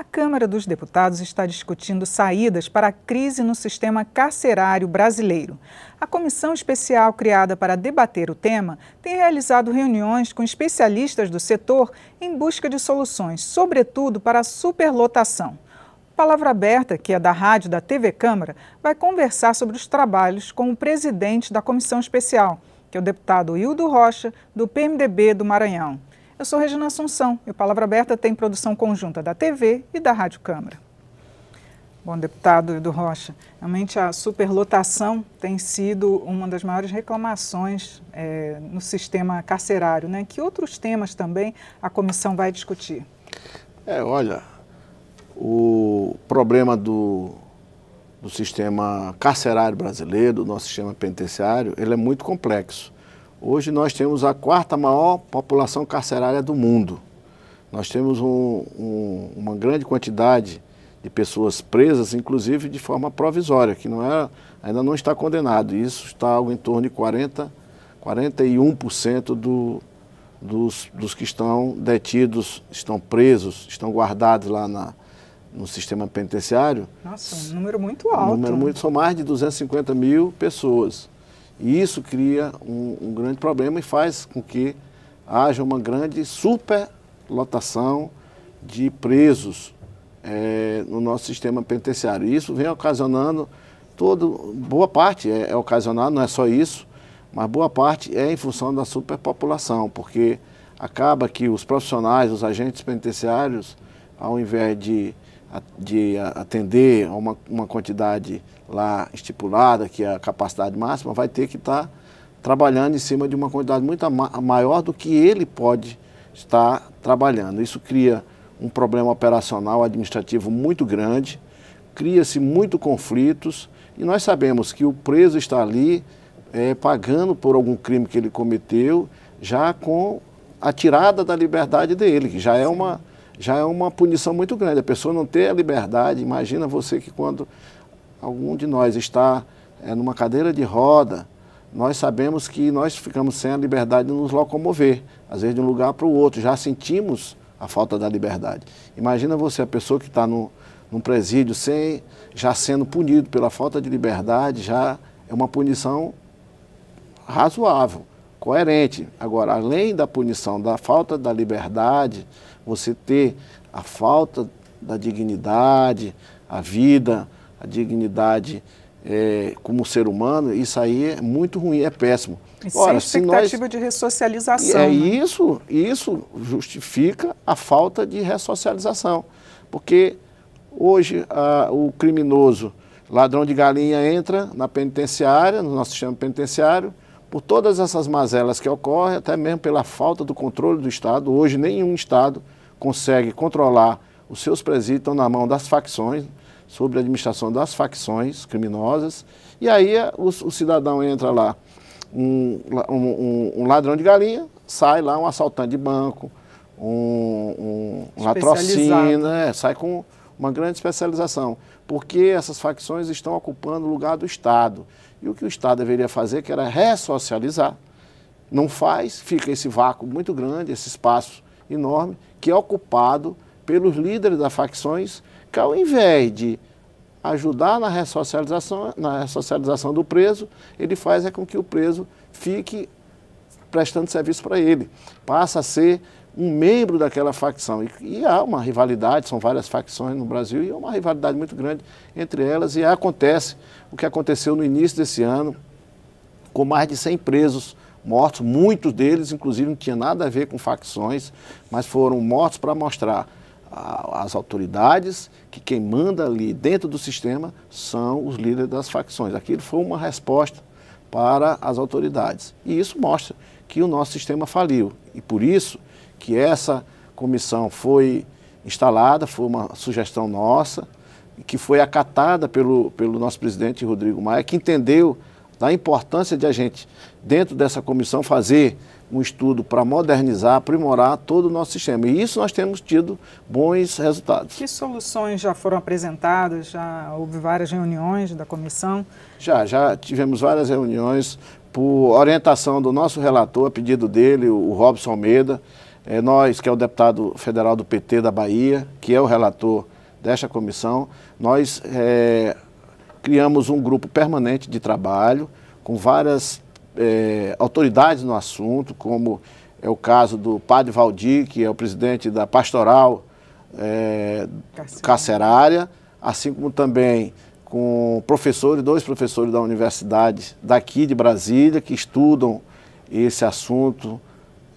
a Câmara dos Deputados está discutindo saídas para a crise no sistema carcerário brasileiro. A comissão especial criada para debater o tema tem realizado reuniões com especialistas do setor em busca de soluções, sobretudo para a superlotação. Palavra Aberta, que é da rádio da TV Câmara, vai conversar sobre os trabalhos com o presidente da comissão especial, que é o deputado Hildo Rocha, do PMDB do Maranhão. Eu sou Regina Assunção e o Palavra Aberta tem produção conjunta da TV e da Rádio Câmara. Bom, deputado Edu Rocha, realmente a superlotação tem sido uma das maiores reclamações é, no sistema carcerário, né? Que outros temas também a comissão vai discutir? É, olha, o problema do, do sistema carcerário brasileiro, do nosso sistema penitenciário, ele é muito complexo. Hoje nós temos a quarta maior população carcerária do mundo. Nós temos um, um, uma grande quantidade de pessoas presas, inclusive de forma provisória, que não é, ainda não está condenado. Isso está algo em torno de 40, 41% do, dos, dos que estão detidos, estão presos, estão guardados lá na, no sistema penitenciário. Nossa, um número muito alto. Um número muito, são mais de 250 mil pessoas. E isso cria um, um grande problema e faz com que haja uma grande superlotação de presos é, no nosso sistema penitenciário. E isso vem ocasionando todo, boa parte é, é ocasionado, não é só isso, mas boa parte é em função da superpopulação, porque acaba que os profissionais, os agentes penitenciários, ao invés de de atender a uma, uma quantidade lá estipulada, que é a capacidade máxima, vai ter que estar tá trabalhando em cima de uma quantidade muito maior do que ele pode estar trabalhando. Isso cria um problema operacional administrativo muito grande, cria-se muito conflitos e nós sabemos que o preso está ali é, pagando por algum crime que ele cometeu, já com a tirada da liberdade dele, que já é uma já é uma punição muito grande. A pessoa não ter a liberdade, imagina você que quando algum de nós está é, numa cadeira de roda, nós sabemos que nós ficamos sem a liberdade de nos locomover, às vezes de um lugar para o outro, já sentimos a falta da liberdade. Imagina você, a pessoa que está num presídio, sem, já sendo punido pela falta de liberdade, já é uma punição razoável coerente. Agora, além da punição da falta da liberdade, você ter a falta da dignidade, a vida, a dignidade é, como ser humano, isso aí é muito ruim, é péssimo. Isso é sem expectativa nós... de ressocialização. É né? isso, isso justifica a falta de ressocialização. Porque hoje a, o criminoso, ladrão de galinha, entra na penitenciária, no nosso sistema penitenciário, por todas essas mazelas que ocorrem, até mesmo pela falta do controle do Estado. Hoje, nenhum Estado consegue controlar os seus presídios, estão na mão das facções, sobre a administração das facções criminosas. E aí é, o, o cidadão entra lá, um, um, um, ladrão de galinha, sai lá um assaltante de banco, um, um latrocínio, né? sai com uma grande especialização, porque essas facções estão ocupando o lugar do Estado. E o que o Estado deveria fazer, que era ressocializar, não faz, fica esse vácuo muito grande, esse espaço enorme, que é ocupado pelos líderes das facções, que ao invés de ajudar na ressocialização, na ressocialização do preso, ele faz é com que o preso fique prestando serviço para ele. Passa a ser um membro daquela facção. E, e, há uma rivalidade, são várias facções no Brasil, e há é uma rivalidade muito grande entre elas. E acontece o que aconteceu no início desse ano, com mais de 100 presos mortos, muitos deles, inclusive, não tinha nada a ver com facções, mas foram mortos para mostrar às autoridades que quem manda ali dentro do sistema são os líderes das facções. Aquilo foi uma resposta para as autoridades. E isso mostra que o nosso sistema faliu. E por isso que essa comissão foi instalada, foi uma sugestão nossa, que foi acatada pelo, pelo nosso presidente Rodrigo Maia, que entendeu da importância de a gente, dentro dessa comissão, fazer um estudo para modernizar, aprimorar todo o nosso sistema. E isso nós temos tido bons resultados. Que soluções já foram apresentadas? Já houve várias reuniões da comissão? Já, já tivemos várias reuniões por orientação do nosso relator, a pedido dele, o Robson Almeida. É nós, que é o deputado federal do PT da Bahia, que é o relator desta comissão, nós é, criamos um grupo permanente de trabalho com várias é, autoridades no assunto, como é o caso do padre Valdir, que é o presidente da pastoral é, carcerária. carcerária, assim como também com professores, dois professores da universidade daqui de Brasília, que estudam esse assunto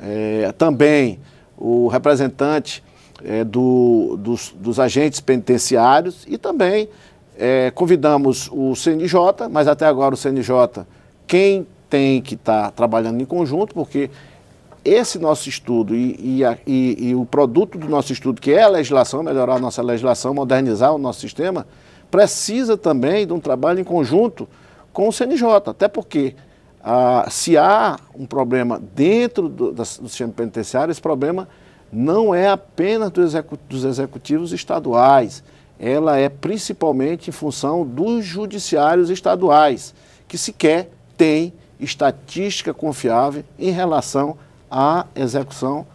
é, também o representante é, do, dos, dos, agentes penitenciários e também é, convidamos o CNJ, mas até agora o CNJ, quem tem que estar tá trabalhando em conjunto, porque esse nosso estudo e, e, a, e, e, o produto do nosso estudo, que é a legislação, melhorar a nossa legislação, modernizar o nosso sistema, precisa também de um trabalho em conjunto com o CNJ, até porque ah, se há um problema dentro do, do, sistema penitenciário, esse problema não é apenas dos executivos estaduais, ela é principalmente em função dos judiciários estaduais, que sequer têm estatística confiável em relação à execução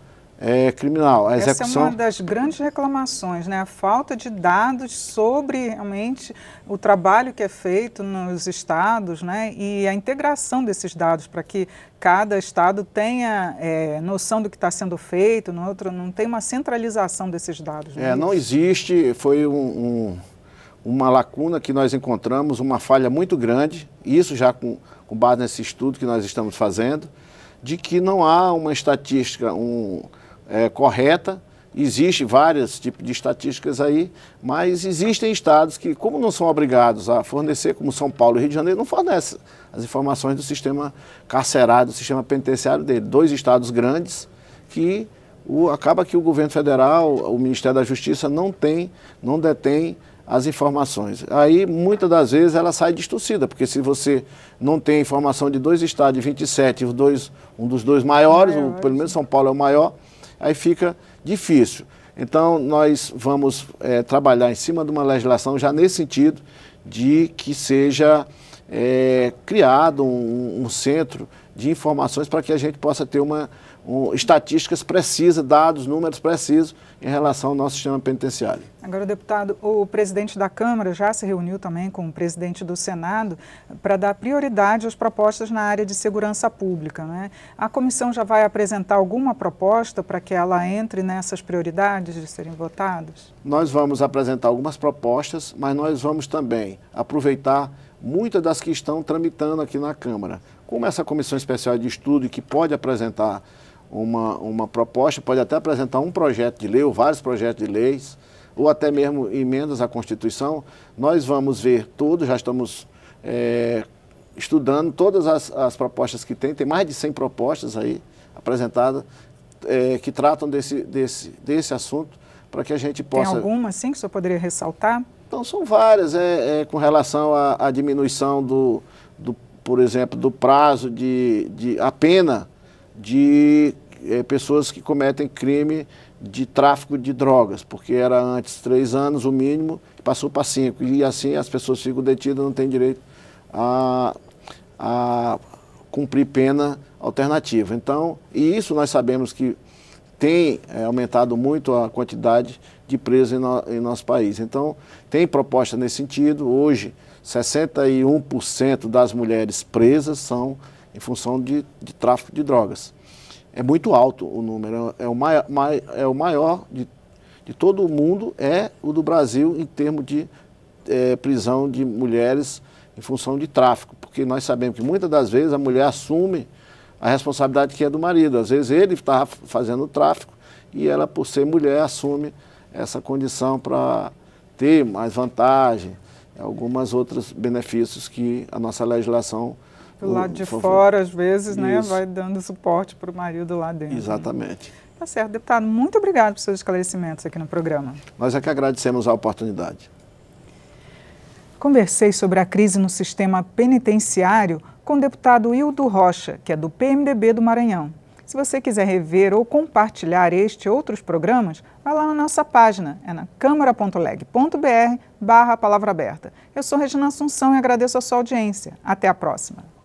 é, criminal. A execução... Essa é uma das grandes reclamações, né? a falta de dados sobre realmente o trabalho que é feito nos estados né? e a integração desses dados para que cada estado tenha é, noção do que está sendo feito, no outro não tem uma centralização desses dados. é, é não existe, foi um, um, uma lacuna que nós encontramos, uma falha muito grande, isso já com, com base nesse estudo que nós estamos fazendo, de que não há uma estatística, um, é, correta. Existem vários tipos de estatísticas aí, mas existem estados que, como não são obrigados a fornecer, como São Paulo e Rio de Janeiro, não fornecem as informações do sistema carcerário, do sistema penitenciário dele. Dois estados grandes que o, acaba que o governo federal, o Ministério da Justiça não tem, não detém as informações. Aí, muitas das vezes, ela sai distorcida, porque se você não tem informação de dois estados, de 27, os dois, um dos dois maiores, O, pelo menos São Paulo é o maior, aí fica difícil. Então, nós vamos é, trabalhar em cima de uma legislação já nesse sentido de que seja é, criado um, um, centro de informações para que a gente possa ter uma, um, estatísticas precisas, dados, números precisos em relação ao nosso sistema penitenciário. Agora, deputado, o presidente da Câmara já se reuniu também com o presidente do Senado para dar prioridade às propostas na área de segurança pública. Né? A comissão já vai apresentar alguma proposta para que ela entre nessas prioridades de serem votadas? Nós vamos apresentar algumas propostas, mas nós vamos também aproveitar muitas das que estão tramitando aqui na Câmara. Como essa comissão especial de estudo que pode apresentar uma, uma proposta, pode até apresentar um projeto de lei ou vários projetos de leis, ou até mesmo emendas à Constituição. Nós vamos ver tudo, já estamos é, estudando todas as, as, propostas que tem, tem mais de 100 propostas aí apresentadas é, que tratam desse, desse, desse assunto, para que a gente possa... Tem alguma, sim, que o senhor poderia ressaltar? Então, são várias, é, é com relação à, à diminuição do, do, por exemplo, do prazo de, de a pena de é, pessoas que cometem crime de tráfico de drogas, porque era antes três anos o mínimo, passou para cinco. E assim as pessoas ficam detidas, não têm direito a, a cumprir pena alternativa. Então, e isso nós sabemos que tem é, aumentado muito a quantidade de presos em, no, em, nosso país. Então, tem proposta nesse sentido. Hoje, 61% das mulheres presas são em função de, de tráfico de drogas. É muito alto o número, é o, mai, mai, é o maior de, de todo o mundo, é o do Brasil em termos de é, prisão de mulheres em função de tráfico, porque nós sabemos que muitas das vezes a mulher assume a responsabilidade que é do marido. Às vezes ele está fazendo o tráfico e ela, por ser mulher, assume essa condição para ter mais vantagem, algumas outros benefícios que a nossa legislação pelo lado de favor. fora, às vezes, né, Isso. né? Vai dando suporte para o marido lá dentro. Exatamente. Né? Tá certo, deputado. Muito obrigado pelos seus esclarecimentos aqui no programa. Nós é que agradecemos a oportunidade. Conversei sobre a crise no sistema penitenciário com o deputado Hildo Rocha, que é do PMDB do Maranhão. Se você quiser rever ou compartilhar este e outros programas, vá lá na nossa página, é na câmara.leg.br barra palavra aberta. Eu sou Regina Assunção e agradeço a sua audiência. Até a próxima.